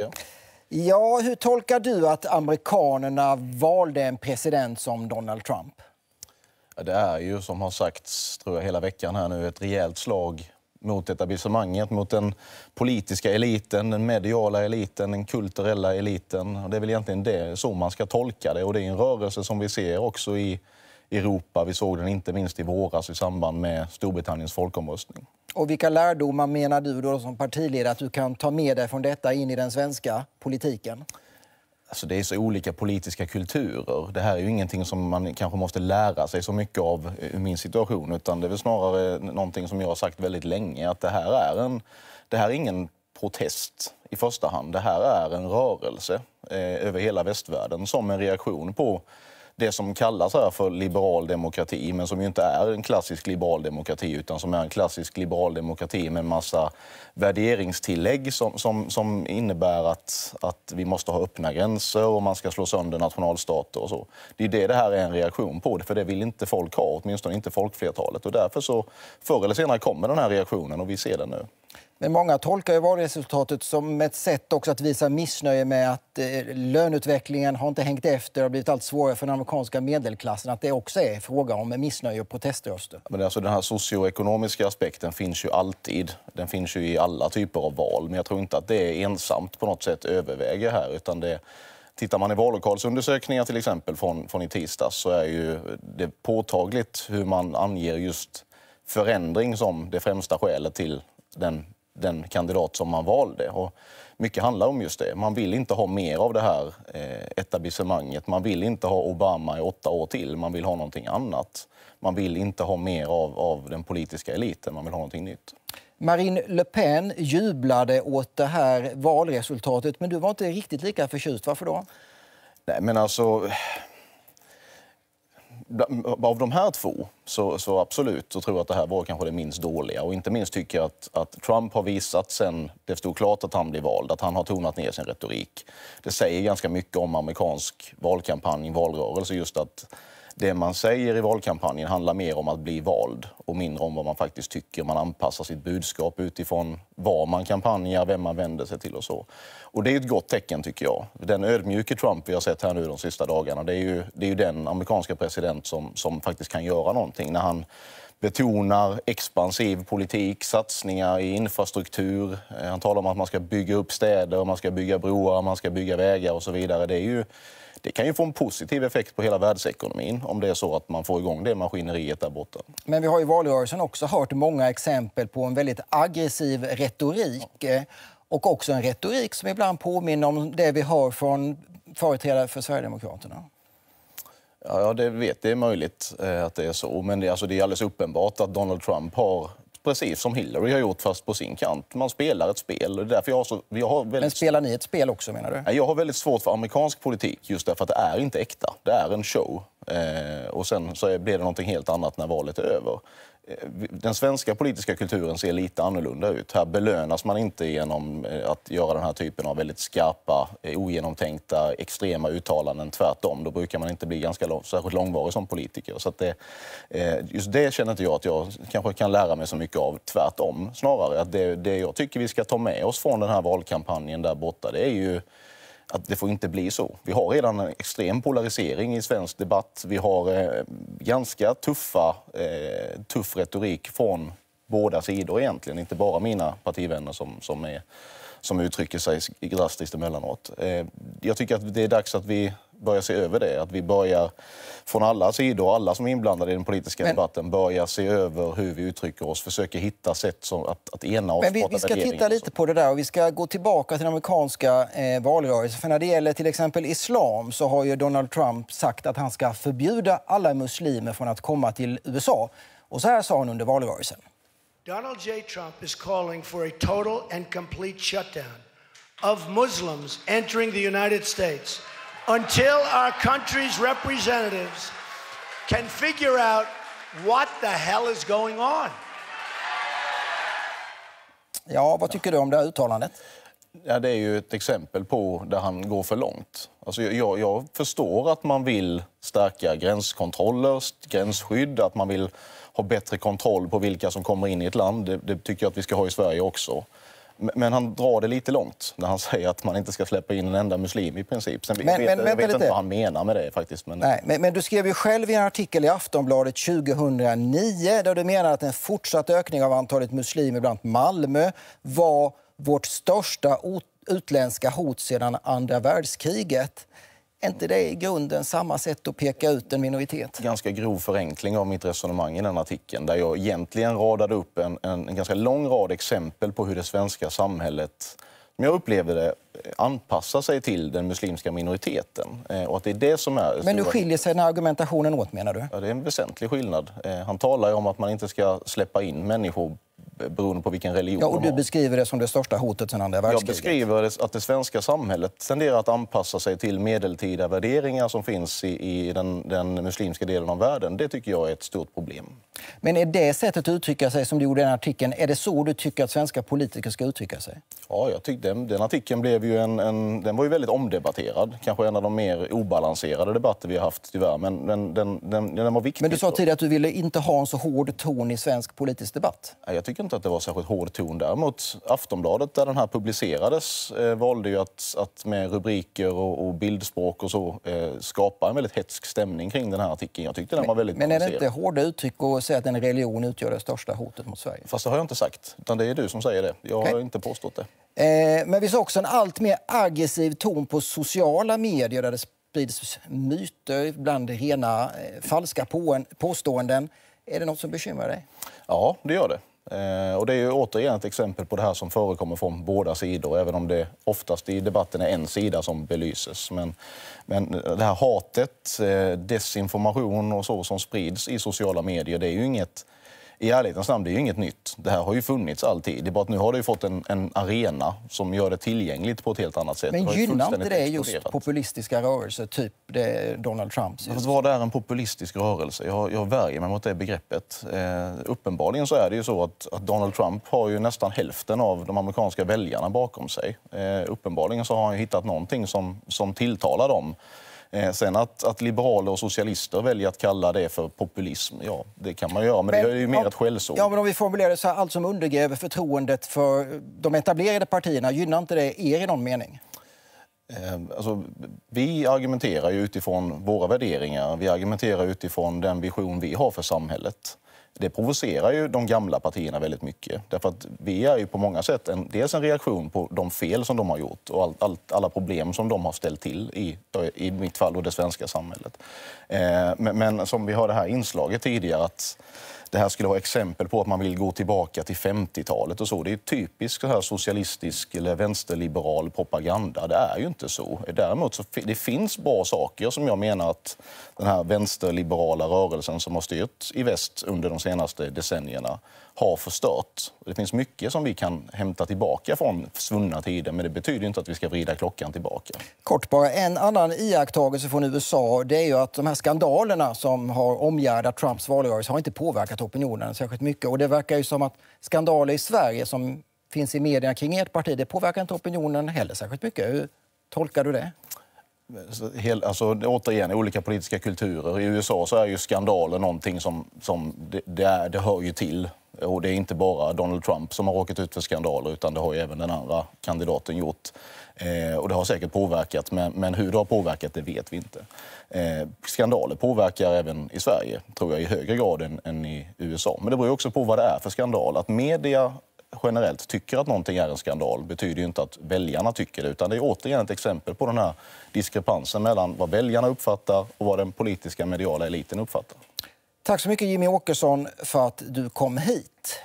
Ja. ja, hur tolkar du att amerikanerna valde en president som Donald Trump? det är ju, som har sagts tror jag, hela veckan här nu, ett rejält slag mot etablissemanget, mot den politiska eliten, den mediala eliten, den kulturella eliten. Och det är väl egentligen det, så man ska tolka det. Och det är en rörelse som vi ser också i Europa. Vi såg den inte minst i våras i samband med Storbritanniens folkomröstning. Och vilka lärdomar menar du då som partiledare att du kan ta med dig från detta in i den svenska politiken? Alltså det är så olika politiska kulturer. Det här är ju ingenting som man kanske måste lära sig så mycket av i min situation. Utan det är väl snarare någonting som jag har sagt väldigt länge. Att det här är, en, det här är ingen protest i första hand. Det här är en rörelse eh, över hela västvärlden som en reaktion på det som kallas här för liberal demokrati, men som ju inte är en klassisk liberal demokrati utan som är en klassisk liberal demokrati med en massa värderingstillägg som, som, som innebär att, att vi måste ha öppna gränser och man ska slå sönder nationalstater och så. Det är det det här är en reaktion på, för det vill inte folk ha, åtminstone inte folkflertalet. Och därför så, förr eller senare kommer den här reaktionen och vi ser den nu. Men många tolkar ju valresultatet som ett sätt också att visa missnöje med att eh, löneutvecklingen har inte hängt efter och blivit allt svårare för den amerikanska medelklassen. Att det också är fråga om missnöje och proteströster. Men alltså den här socioekonomiska aspekten finns ju alltid. Den finns ju i alla typer av val. Men jag tror inte att det är ensamt på något sätt överväger här. Utan det, tittar man i vallokalsundersökningar till exempel från, från i tisdags så är ju det påtagligt hur man anger just förändring som det främsta skälet till den den kandidat som man valde. Och mycket handlar om just det. Man vill inte ha mer av det här eh, etablissemanget. Man vill inte ha Obama i åtta år till. Man vill ha någonting annat. Man vill inte ha mer av, av den politiska eliten. Man vill ha någonting nytt. Marine Le Pen jublade åt det här valresultatet, men du var inte riktigt lika förtjust. Varför då? Nej, men alltså av de här två så, så absolut så tror jag att det här var kanske det minst dåliga. Och inte minst tycker jag att, att, Trump har visat sen det stod klart att han blev vald, att han har tonat ner sin retorik. Det säger ganska mycket om amerikansk valkampanj, valrörelse, just att det man säger i valkampanjen handlar mer om att bli vald och mindre om vad man faktiskt tycker. Man anpassar sitt budskap utifrån vad man kampanjar, vem man vänder sig till och så. Och det är ett gott tecken tycker jag. Den ödmjuke Trump vi har sett här nu de sista dagarna, det är ju, det är ju den amerikanska president som, som faktiskt kan göra någonting. När han betonar expansiv politik, satsningar i infrastruktur. Eh, han talar om att man ska bygga upp städer, man ska bygga broar, man ska bygga vägar och så vidare. Det är ju det kan ju få en positiv effekt på hela världsekonomin om det är så att man får igång det maskineriet där borta. Men vi har i valrörelsen också hört många exempel på en väldigt aggressiv retorik. Eh, och också en retorik som ibland påminner om det vi hör från företrädare för Sverigedemokraterna. Ja, det vet det är möjligt eh, att det är så. Men det, alltså, det är alldeles uppenbart att Donald Trump har precis som Hillary har gjort, fast på sin kant. Man spelar ett spel. Och därför jag har så, jag har väldigt... Men spelar ni ett spel också, menar du? Jag har väldigt svårt för amerikansk politik, just därför att det är inte äkta. Det är en show. Eh, och sen så blir det någonting helt annat när valet är över den svenska politiska kulturen ser lite annorlunda ut. Här belönas man inte genom eh, att göra den här typen av väldigt skarpa, eh, ogenomtänkta, extrema uttalanden. Tvärtom, då brukar man inte bli ganska lång, särskilt långvarig som politiker. Så det, eh, just det känner inte jag att jag kanske kan lära mig så mycket av. Tvärtom, snarare. Att det, det jag tycker vi ska ta med oss från den här valkampanjen där borta, det är ju att det får inte bli så. Vi har redan en extrem polarisering i svensk debatt. Vi har eh, ganska tuffa, eh, tuff retorik från båda sidor egentligen, inte bara mina partivänner som, som, är, som uttrycker sig drastiskt emellanåt. Eh, jag tycker att det är dags att vi börja se över det. Att vi börjar från alla sidor, alla som är inblandade i den politiska men, debatten, börja se över hur vi uttrycker oss, försöka hitta sätt som, att, att ena oss. Men vi, vi ska titta lite på det där och vi ska gå tillbaka till den amerikanska eh, valrörelsen. För när det gäller till exempel islam så har ju Donald Trump sagt att han ska förbjuda alla muslimer från att komma till USA. Och så här sa han under valrörelsen. Donald J. Trump is calling for a total and complete shutdown of Muslims entering the United States until our country's representatives can figure out what the hell is going on. Ja, vad tycker du om det här uttalandet? Ja, det är ju ett exempel på där han går för långt. Alltså, jag, jag förstår att man vill stärka gränskontroller, gränsskydd, att man vill ha bättre kontroll på vilka som kommer in i ett land. Det, det tycker jag att vi ska ha i Sverige också. Men han drar det lite långt när han säger att man inte ska släppa in en enda muslim i princip. Sen men, vet, men, jag vet inte vad han menar med det faktiskt. Men... Nej, men, men, du skrev ju själv i en artikel i Aftonbladet 2009 där du menar att en fortsatt ökning av antalet muslimer bland Malmö var vårt största utländska hot sedan andra världskriget. Är inte det i grunden samma sätt att peka ut en minoritet? Ganska grov förenkling av mitt resonemang i den artikeln där jag egentligen radade upp en, en, ganska lång rad exempel på hur det svenska samhället men jag upplever det anpassa sig till den muslimska minoriteten. Eh, och att det är det som är men nu skiljer sig den argumentationen åt menar du? Ja, det är en väsentlig skillnad. Eh, han talar om att man inte ska släppa in människor beroende på vilken religion ja, och Du beskriver det som det största hotet sedan andra världskriget. Jag beskriver att det svenska samhället tenderar att anpassa sig till medeltida värderingar som finns i, i den, den muslimska delen av världen. Det tycker jag är ett stort problem. Men är det sättet att uttrycka sig som du gjorde i den artikeln, är det så du tycker att svenska politiker ska uttrycka sig? Ja, jag tyckte den, den artikeln blev ju en, en, den var ju väldigt omdebatterad. Kanske en av de mer obalanserade debatter vi har haft tyvärr, men, men den, den, den, var viktig. Men du sa tidigare att du ville inte ha en så hård ton i svensk politisk debatt. jag tycker inte att det var särskilt hård ton. Däremot Aftonbladet, där den här publicerades, eh, valde ju att, att med rubriker och, och bildspråk och så eh, skapa en väldigt hetsk stämning kring den här artikeln. Jag tyckte den var väldigt Men är det inte hårda uttryck att säga att en religion utgör det största hotet mot Sverige? Fast det har jag inte sagt, utan det är du som säger det. Jag okay. har inte påstått det. Eh, men vi såg också en allt mer aggressiv ton på sociala medier där det sprids myter, ibland rena eh, falska på, påståenden. Är det något som bekymrar dig? Ja, det gör det. Eh, och det är ju återigen ett exempel på det här som förekommer från båda sidor, även om det oftast i debatten är en sida som belyses. Men, men det här hatet, eh, desinformation och så som sprids i sociala medier, det är ju inget i ärlighetens namn, det är ju inget nytt. Det här har ju funnits alltid. Det är bara att nu har det fått en, en, arena som gör det tillgängligt på ett helt annat sätt. Men gynnar inte det just populistiska rörelser, typ Donald Trumps? Just. Vad är en populistisk rörelse? Jag, jag värjer mig mot det begreppet. Eh, uppenbarligen så är det ju så att, att, Donald Trump har ju nästan hälften av de amerikanska väljarna bakom sig. Eh, uppenbarligen så har han hittat någonting som, som tilltalar dem. Eh, sen att, att liberaler och socialister väljer att kalla det för populism, ja, det kan man göra, men, men det är ju mer om, ett skällsord. Ja, men om vi formulerar det så här, allt som undergräver förtroendet för de etablerade partierna, gynnar inte det er i någon mening? Eh, alltså, vi argumenterar ju utifrån våra värderingar. Vi argumenterar utifrån den vision vi har för samhället det provocerar ju de gamla partierna väldigt mycket. Därför att vi är ju på många sätt en, dels en reaktion på de fel som de har gjort och all, all, alla problem som de har ställt till i, i mitt fall, och det svenska samhället. Eh, men, men, som vi hörde här inslaget tidigare, att det här skulle vara exempel på att man vill gå tillbaka till 50-talet och så. Det är typisk här socialistisk eller vänsterliberal propaganda. Det är ju inte så. Däremot så det finns bra saker som jag menar att den här vänsterliberala rörelsen som har styrt i väst under de senaste decennierna har förstört. Det finns mycket som vi kan hämta tillbaka från svunna tider men det betyder inte att vi ska vrida klockan tillbaka. Kort bara, en annan iakttagelse från USA det är ju att de här skandalerna som har omgärdat Trumps valrörelse har inte påverkat påverkat opinionen särskilt mycket. Och det verkar ju som att skandaler i Sverige som finns i medierna kring ert parti, det påverkar inte opinionen heller särskilt mycket. Hur tolkar du det? Hel, alltså, återigen, olika politiska kulturer. I USA så är ju skandaler någonting som, som det, det, är, det hör ju till. Och det är inte bara Donald Trump som har råkat ut för skandaler utan det har ju även den andra kandidaten gjort. Eh, och det har säkert påverkat, men, men, hur det har påverkat det vet vi inte. Eh, skandaler påverkar även i Sverige, tror jag, i högre grad än, än, i USA. Men det beror också på vad det är för skandal. Att media generellt tycker att någonting är en skandal betyder ju inte att väljarna tycker det. Utan det är återigen ett exempel på den här diskrepansen mellan vad väljarna uppfattar och vad den politiska mediala eliten uppfattar. Tack så mycket Jimmy Åkesson för att du kom hit.